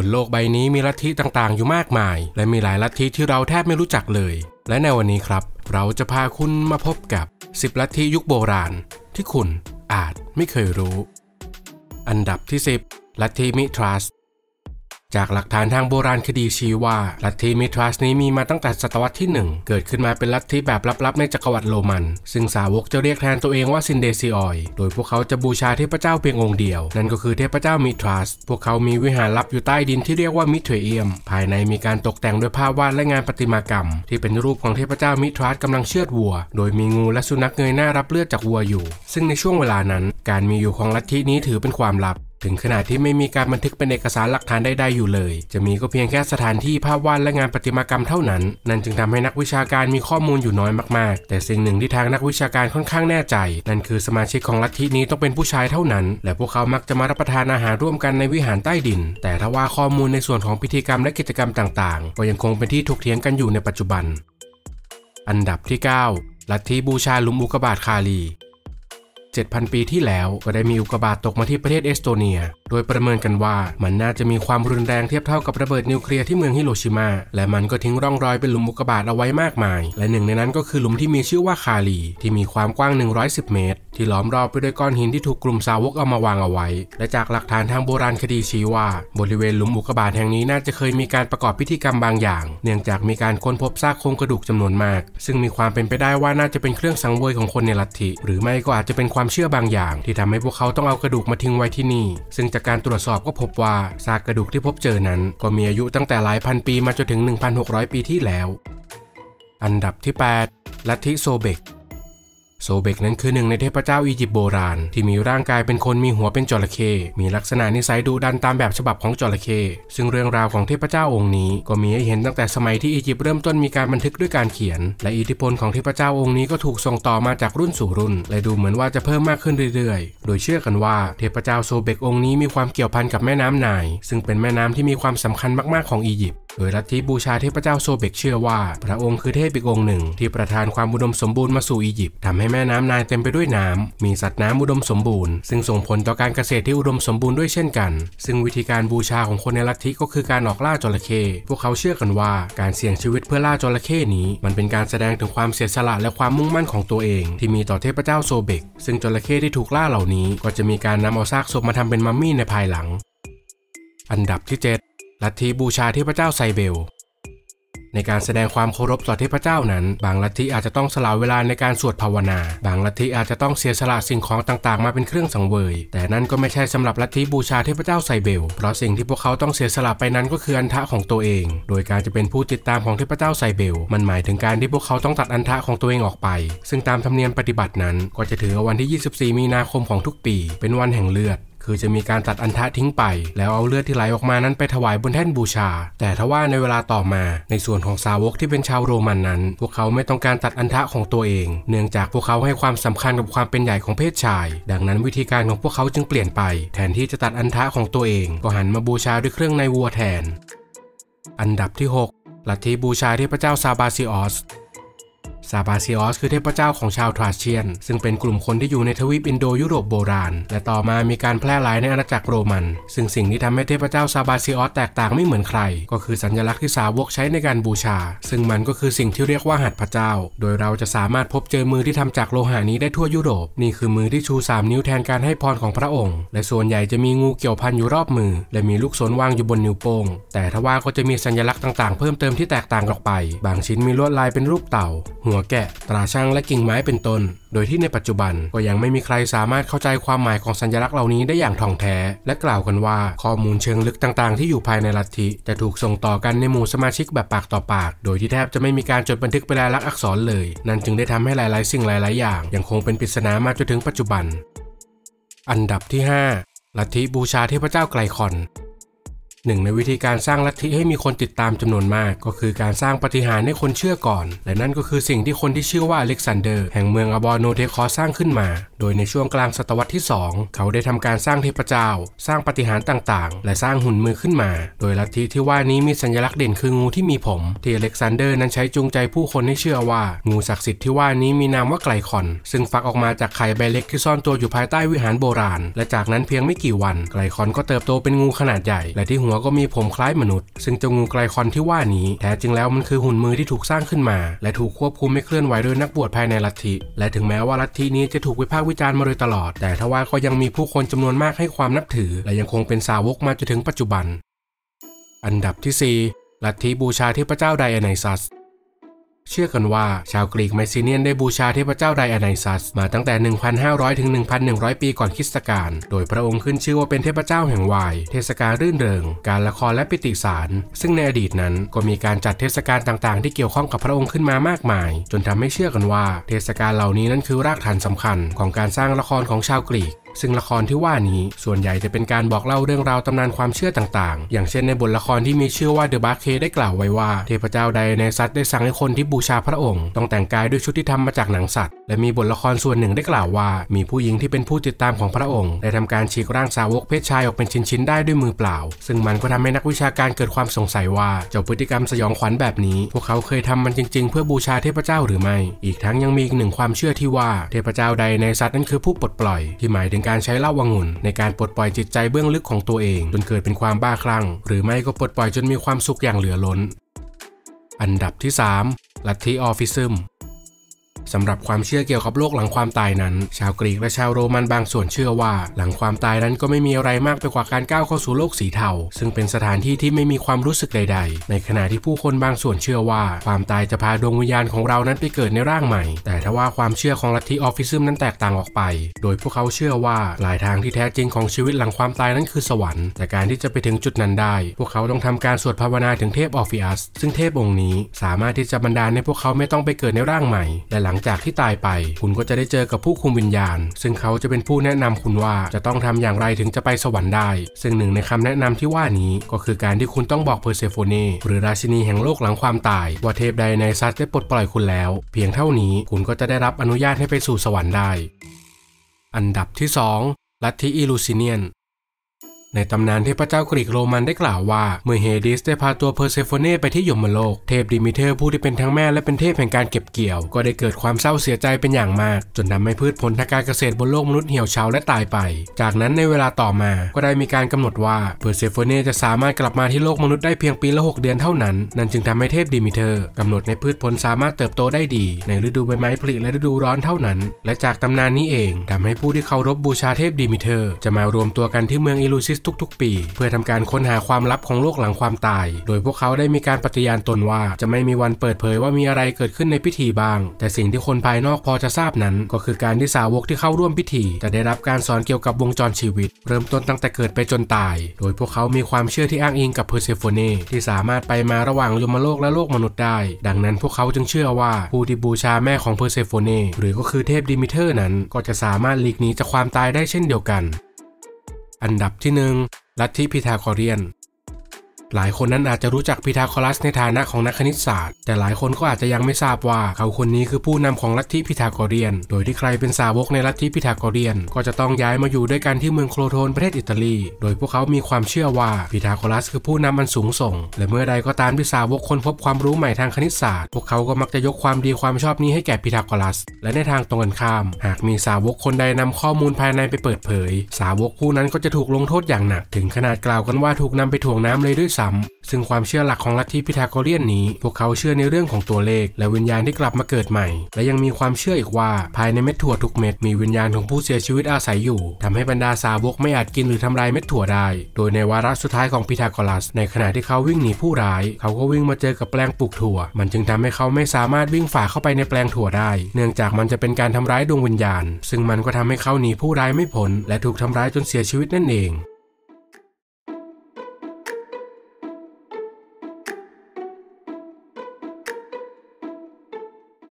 บนโลกใบนี้มีลัทธิต่างๆอยู่มากมาย และมีหลายลัทธิที่เราแทบไม่รู้จักเลย และในวันนี้ครับ เราจะพาคุณมาพบกับ 10 ลัทธิยุคโบราณที่คุณอาจไม่เคยรู้ อันดับที่ 10 ลัทธิมิทรัสจากหลักฐานทางโบราณคดีชี้ว่าลัทธิมิทรัสนี้มีมาตั้งแต่ศตวรรษที่ 1 เกิดขึ้นมาเป็นลัทธิแบบลับๆ ในจักรวรรดิโรมัน ซึ่งสาวกจะเรียกแทนตัวเองว่าซินเดซิออย โดยพวกเขาจะบูชาเทพเจ้าเพียงองค์เดียว นั่นก็คือเทพเจ้ามิทรัสพวกเขามีวิหารลับอยู่ใต้ดินที่เรียกว่ามิเทเอียมภายในมีการตกแต่งด้วยภาพวาดและงานประติมากรรมที่เป็นรูปของเทพเจ้ามิทรัสกำลังเชือดวัว โดยมีงูและสุนัขเงยหน้ารับเลือดจากวัวอยู่ ซึ่งในช่วงเวลานั้น การมีอยู่ของลัทธินี้ถือเป็นความลับถึงขนาดที่ไม่มีการบันทึกเป็นเอกสารหลักฐานใดๆอยู่เลย จะมีก็เพียงแค่สถานที่ภาพวาดและงานประติมากรรมเท่านั้น นั่นจึงทำให้นักวิชาการมีข้อมูลอยู่น้อยมากๆ แต่สิ่งหนึ่งที่ทางนักวิชาการค่อนข้างแน่ใจ นั่นคือสมาชิกของลัทธินี้ต้องเป็นผู้ชายเท่านั้น และพวกเขามักจะมารับประทานอาหารร่วมกันในวิหารใต้ดิน แต่ทว่าข้อมูลในส่วนของพิธีกรรมและกิจกรรมต่างๆ ก็ยังคงเป็นที่ถกเถียงกันอยู่ในปัจจุบัน อันดับที่9ลัทธิบูชาลุมอุกบาทคาลี7,000 ปีที่แล้วก็ได้มีอุกกาบาตตกมาที่ประเทศเอสโตเนียโดยประเมินกันว่า มันน่าจะมีความรุนแรงเทียบเท่ากับระเบิดนิวเคลียร์ที่เมืองฮิโรชิมา และมันก็ทิ้งร่องรอยเป็นหลุมอุกบาทเอาไว้มากมาย และหนึ่งในนั้นก็คือหลุมที่มีชื่อว่าคาลีที่มีความกว้าง110เมตร ที่ล้อมรอบไปด้วยก้อนหินที่ถูกกลุ่มสาวกเอามาวางเอาไว้ และจากหลักฐานทางโบราณคดีชี้ว่าบริเวณหลุมอุกบาทแห่งนี้น่าจะเคยมีการประกอบพิธีกรรมบางอย่าง เนื่องจากมีการค้นพบซากโครงกระดูกจำนวนมาก ซึ่งมีความเป็นไปได้ว่าน่าจะเป็นเครื่องสังเวยของคนในลัทธิหรือไม่ก็อาจจะเป็นความเชื่อบางอย่าง ที่ทำให้พวกเขาต้องเอากระดูกมาทิ้งไว้ที่นี่ซึ่งจจากการตรวจสอบก็พบว่า ซากกระดูกที่พบเจอนั้นก็มีอายุตั้งแต่หลายพัน ปีมาจนถึง 1,600 ปีที่แล้ว อันดับที่ 8 ลัทธิโซเบกโซเบกนั้นคือหนึ่งในเทพเจ้าอียิปต์โบราณ ที่มีร่างกายเป็นคนมีหัวเป็นจระเข้มีลักษณะนิสัยดุดันตามแบบฉบับของจระเข้ซึ่งเรื่องราวของเทพเจ้าองค์นี้ ก็มีให้เห็นตั้งแต่สมัยที่อียิปต์เริ่มต้นมีการบันทึกด้วยการเขียน และอิทธิพลของเทพเจ้าองค์นี้ก็ถูกส่งต่อมาจากรุ่นสู่รุ่น และดูเหมือนว่าจะเพิ่มมากขึ้นเรื่อยๆ โดยเชื่อกันว่าเทพเจ้าโซเบกองค์นี้มีความเกี่ยวพันกับแม่น้ำไนซึ่งเป็นแม่น้ำที่มีความสำคัญมากๆของอียิปต์โดยลัทธิบูชาเทพเจ้าโซเบกเชื่อว่าพระองค์คือเทพอีกองค์หนึ่งที่ประทานความอุดมสมบูรณ์มาสู่อียิปต์ทำให้แม่น้ำนายเต็มไปด้วยน้ำ มีสัตว์น้ำอุดมสมบูรณ์ ซึ่งส่งผลต่อการเกษตรที่อุดมสมบูรณ์ด้วยเช่นกัน ซึ่งวิธีการบูชาของคนในลัทธิก็คือการออกล่าจระเข้พวกเขาเชื่อกันว่าการเสี่ยงชีวิตเพื่อล่าจระเข้นี้ มันเป็นการแสดงถึงความเสียสละและความมุ่งมั่นของตัวเองที่มีต่อเทพเจ้าโซเบกซึ่งจระเข้ที่ถูกล่าเหล่านี้ก็จะมีการนำเอาซากศพมาทำเป็นมัมมี่ในภายหลัง อันดับที่ 7ลัทธิบูชาเทพเจ้าไซเบล ในการแสดงความเคารพต่อเทพเจ้านั้น บางลัทธิอาจจะต้องสละเวลาในการสวดภาวนา บางลัทธิอาจจะต้องเสียสละสิ่งของต่างๆมาเป็นเครื่องสังเวย แต่นั่นก็ไม่ใช่สำหรับลัทธิบูชาเทพเจ้าไซเบล เพราะสิ่งที่พวกเขาต้องเสียสละไปนั้นก็คืออันทะของตัวเอง โดยการจะเป็นผู้ติดตามของเทพเจ้าไซเบล มันหมายถึงการที่พวกเขาต้องตัดอันทะของตัวเองออกไป ซึ่งตามธรรมเนียมปฏิบัตินั้น ก็จะถือวันที่ 24 มีนาคมของทุกปี เป็นวันแห่งเลือดคือจะมีการตัดอันทะทิ้งไป แล้วเอาเลือดที่ไหลออกมานั้นไปถวายบนแท่นบูชา แต่ทว่าในเวลาต่อมา ในส่วนของสาวกที่เป็นชาวโรมันนั้น พวกเขาไม่ต้องการตัดอันทะของตัวเอง เนื่องจากพวกเขาให้ความสำคัญกับความเป็นใหญ่ของเพศชาย ดังนั้นวิธีการของพวกเขาจึงเปลี่ยนไปแทนที่จะตัดอันทะของตัวเองก็หันมาบูชาด้วยเครื่องในวัวแทน อันดับที่6ลัทธิบูชาเทพเจ้าซาบาซิออสซาบาซิออสคือเทพเจ้าของชาวทราเชียน ซึ่งเป็นกลุ่มคนที่อยู่ในทวีปอินโดยุโรปโบราณและต่อมามีการแพร่หลายในอาณาจักรโรมัน ซึ่งสิ่งที่ทำให้เทพเจ้าซาบาซิออส แตกต่างไม่เหมือนใคร ก็คือสัญลักษณ์ที่สาวกใช้ในการบูชา ซึ่งมันก็คือสิ่งที่เรียกว่าหัตถพระเจ้า โดยเราจะสามารถพบเจอมือที่ทำจากโลหะนี้ได้ทั่วยุโรปนี่คือมือที่ชู3นิ้วแทนการให้พรของพระองค์ และส่วนใหญ่จะมีงูเกี่ยวพันอยู่รอบมือและมีลูกศรวางอยู่บนนิ้วโป้งแต่ทว่าก็จะมีสัญลักษณ์ต่างๆเพิ่มเติมที่แตกต่างออกไป บางชิ้นมีลวดลายเป็นรูปเต่าหัวตัวแกะตราช่างและกิ่งไม้เป็นต้น โดยที่ในปัจจุบันก็ยังไม่มีใครสามารถเข้าใจความหมายของสัญลักษณ์เหล่านี้ได้อย่างถ่องแท้ และกล่าวกันว่าข้อมูลเชิงลึกต่างๆที่อยู่ภายในลัทธิ จะถูกส่งต่อกันในหมู่สมาชิกแบบปากต่อปาก โดยที่แทบจะไม่มีการจดบันทึกเป็นลายลักษณ์อักษรเลย นั่นจึงได้ทำให้หลายๆ สิ่งหลายๆอย่าง ยังคงเป็นปริศนามาจนถึงปัจจุบัน อันดับที่5ลัทธิบูชาเทพเจ้าไกลคอนหนึ่งในวิธีการสร้างลัทธิให้มีคนติดตามจำนวนมากก็คือการสร้างปฏิหารให้คนเชื่อก่อน และนั่นก็คือสิ่งที่คนที่ชื่อว่าอเล็กซานเดอร์ แห่งเมืองอบอโนเทคอสร้างขึ้นมา โดยในช่วงกลางศตวรรษที่ 2 เขาได้ทำการสร้างเทพเจ้า สร้างปฏิหารต่างๆ และสร้างหุ่นมือขึ้นมา โดยลัทธิที่ว่านี้มีสัญลักษณ์เด่นคืองูที่มีผม ที่อเล็กซานเดอร์นั้นใช้จูงใจผู้คนให้เชื่อว่างูศักดิ์สิทธิ์ที่ว่านี้มีนามว่าไกลคอนซึ่งฟักออกมาจากไข่ใบเล็กที่ซ่อนตัวอยู่ภายใต้วิหารโบราณ และจากนั้นเพียงไม่กี่วัน ไกลคอนก็เติบโตเป็นงูขนาดใหญ่และที่หัวก็มีผมคล้ายมนุษย์ ซึ่งเจ้างูไกลคอนที่ว่านี้ แท้จริงแล้วมันคือหุ่นมือที่ถูกสร้างขึ้นมา และถูกควบคุมไม่เคลื่อนไหวโดยนักบวชภายในลัทธิ และถึงแม้ว่าลัทธินี้จะถูกวิพากษ์วิจารณ์มาโดยตลอด แต่ทว่าก็ยังมีผู้คนจำนวนมากให้ความนับถือ และยังคงเป็นสาวกมาจนถึงปัจจุบัน อันดับที่ 4 ลัทธิบูชาเทพเจ้าไดอานซัสเชื่อกันว่าชาวกรีกไมซีเนียนได้บูชาเทพเจ้าไดอานซัส มาตั้งแต่ 1,500 ถึง 1,100 ปีก่อนคริสต์กาลโดยพระองค์ขึ้นชื่อว่าเป็นเทพเจ้าแห่งวาย เทศกาลรื่นเริง การละครและปิติสาร ซึ่งในอดีตนั้นก็มีการจัดเทศกาลต่างๆ ที่เกี่ยวข้องกับพระองค์ขึ้นมามากมาย จนทำให้เชื่อกันว่า เทศกาลเหล่านี้นั้นคือรากฐานสำคัญของการสร้างละครของชาวกรีกซึ่งละครที่ว่านี้ ส่วนใหญ่จะเป็นการบอกเล่าเรื่องราวตำนานความเชื่อต่าง ๆ อย่างเช่นในบทละครที่มีชื่อว่าเดอะบาร์เค ได้กล่าวไว้ว่า เทพเจ้าใดในซัตได้สั่งให้คนที่บูชาพระองค์ต้องแต่งกายด้วยชุดที่ทำมาจากหนังสัตว์และมีบทละครส่วนหนึ่งได้กล่าวว่า มีผู้หญิงที่เป็นผู้ติดตามของพระองค์ได้ทำการฉีกร่างสาวกเพศชายออกเป็นชิ้นๆ ได้ด้วยมือเปล่า ซึ่งมันก็ทำให้นักวิชาการเกิดความสงสัยว่าเจ้าพฤติกรรมสยองขวัญแบบนี้ พวกเขาเคยทำมันจริง ๆ เพื่อบูชาเทพเจ้าหรือไม่ อีกทั้งยังมีอีกหนึ่งความเชื่อที่ว่าเทพเจ้าใดในซัตนั้นคือผู้ปลดปล่อย ที่หมายถึงการใช้เหล้าวังุ่นในการปลดปล่อยจิตใจเบื้องลึกของตัวเองจนเกิดเป็นความบ้าคลั่ง หรือไม่ก็ปลดปล่อยจนมีความสุขอย่างเหลือล้น อันดับที่ 3 ลัทธิออฟฟิซึมสำหรับความเชื่อเกี่ยวกับโลกหลังความตายนั้น ชาวกรีกและชาวโรมันบางส่วนเชื่อว่า หลังความตายนั้นก็ไม่มีอะไรมากไปกว่าการก้าวเข้าสู่โลกสีเทาซึ่งเป็นสถานที่ ที่ไม่มีความรู้สึกใด ๆ ในขณะที่ผู้คนบางส่วนเชื่อว่า ความตายจะพาดวงวิญญาณของเรานั้นไปเกิดในร่างใหม่ แต่ทว่าความเชื่อของลัทธิออฟฟิซึมนั้นแตกต่างออกไป โดยพวกเขาเชื่อว่าหลายทางที่แท้จริงของชีวิตหลังความตายนั้นคือสวรรค์แต่การที่จะไปถึงจุดนั้นได้ พวกเขาต้องทำการสวดภาวนาถึงเทพออฟิอัสซึ่งเทพองค์นี้สามารถที่จะบันดาลให้พวกเขาไม่ต้องไปเกิดในร่างใหม่และหลังจากที่ตายไป คุณก็จะได้เจอกับผู้คุมวิญญาณ ซึ่งเขาจะเป็นผู้แนะนำคุณว่าจะต้องทำอย่างไรถึงจะไปสวรรค์ได้ ซึ่งหนึ่งในคำแนะนำที่ว่านี้ก็คือการที่คุณต้องบอกเพอร์เซโฟเนหรือราชินีแห่งโลกหลังความตาย ว่าเทพใดในซัสได้ปลดปล่อยคุณแล้ว เพียงเท่านี้คุณก็จะได้รับอนุญาตให้ไปสู่สวรรค์ได้ อันดับที่2ลัทธิอิลูซิเนียนในตำนานเทพเจ้ากรีกโรมันได้กล่าวว่าเมื่อเฮดิสได้พาตัวเพอร์เซโฟเนไปที่ยมโลก เทพดิมิเทอร์ผู้ที่เป็นทั้งแม่และเป็นเทพแห่งการเก็บเกี่ยวก็ได้เกิดความเศร้าเสียใจเป็นอย่างมาก จนทำให้พืชผลทางการเกษตรบนโลกมนุษย์ เหี่ยวเฉาและตายไป จากนั้นในเวลาต่อมาก็ได้มีการกำหนดว่าเพอร์เซโฟเนจะสามารถกลับมาที่โลกมนุษย์ได้เพียงปีละ 6 เดือนเท่านั้นนั่นจึงทำให้เทพดิมิเทอร์กำหนดในพืชผลสามารถเติบโตได้ดี ในฤดูใบไม้ผลิและฤดูร้อนเท่านั้น และจากตำนานนี้เองทำให้ผู้ที่เคารพบูชาเทพดิมิเทอร์ จะมารวมตัวกันที่เมืองอิลูซิสต์ทุกๆ ปี เพื่อทำการค้นหาความลับของโลกหลังความตาย โดยพวกเขาได้มีการปฏิญาณตนว่า จะไม่มีวันเปิดเผยว่ามีอะไรเกิดขึ้นในพิธีบ้าง แต่สิ่งที่คนภายนอกพอจะทราบนั้นก็คือการที่สาวกที่เข้าร่วมพิธี จะได้รับการสอนเกี่ยวกับวงจรชีวิต เริ่มต้นตั้งแต่เกิดไปจนตาย โดยพวกเขามีความเชื่อที่อ้างอิงกับเพอร์เซโฟเนที่สามารถไปมาระหว่างยมโลกและโลกมนุษย์ได้ ดังนั้น พวกเขาจึงเชื่อว่าผู้ที่บูชาแม่ของเพอร์เซโฟเนหรือก็คือเทพดิมิเทอร์นั้น ก็จะสามารถหลีกหนีจากความตายได้เช่นเดียวกันอันดับที่1ลัทธิพิทาโกเรียนหลายคนนั้นอาจจะรู้จักพีทาโอรัสในฐานะของ นักคณิตศาสตร์ แต่หลายคนก็อาจจะยังไม่ทราบว่าเขาคนนี้คือผู้นำของลัทธิพีทาโกเรียน โดยที่ใครเป็นสาวกในลัทธิพีทาโกเรียนก็จะต้องย้ายมาอยู่ด้วยกันที่เมืองโครโทนประเทศอิตาลี โดยพวกเขา มีความเชื่อว่าพีทาโอรัสคือผู้นำอันสูงส่ง และเมื่อใดก็ตามที่สาวกคนพบความรู้ใหม่ทางคณิตศาสตร์พวกเขาก็มักจะยกความดีความชอบนี้ให้แก่พีทาโกรัส และในทางตรงกันข้าม หากมีสาวกคนใดนำข้อมูลภายในไปเปิดเผยสาวกผู้นั้นก็จะถูกลงโทษอย่างหนัก ถึงขนาดกล่าวกันว่าถูกนำไปถ่วงน้ำเลยด้วยซ้ำซึ่งความเชื่อหลักของลัทธิพิทาโกเรียนนี้ พวกเขาเชื่อในเรื่องของตัวเลขและวิญญาณที่กลับมาเกิดใหม่ และยังมีความเชื่ออีกว่าภายในเม็ดถั่วทุกเม็ดมีวิญญาณของผู้เสียชีวิตอาศัยอยู่ ทำให้บรรดาสาวกไม่อาจกินหรือทำลายเม็ดถั่วได้ โดยในวาระสุดท้ายของพิทาโกรัส ในขณะที่เขาวิ่งหนีผู้ร้าย เขาก็วิ่งมาเจอกับแปลงปลูกถั่ว มันจึงทำให้เขาไม่สามารถวิ่งฝ่าเข้าไปในแปลงถั่วได้ เนื่องจากมันจะเป็นการทำร้ายดวงวิญญาณ ซึ่งมันก็ทำให้เขาหนีผู้ร้ายไม่พ้นและถูกทำร้ายจนเสียชีวิตนั่นเอง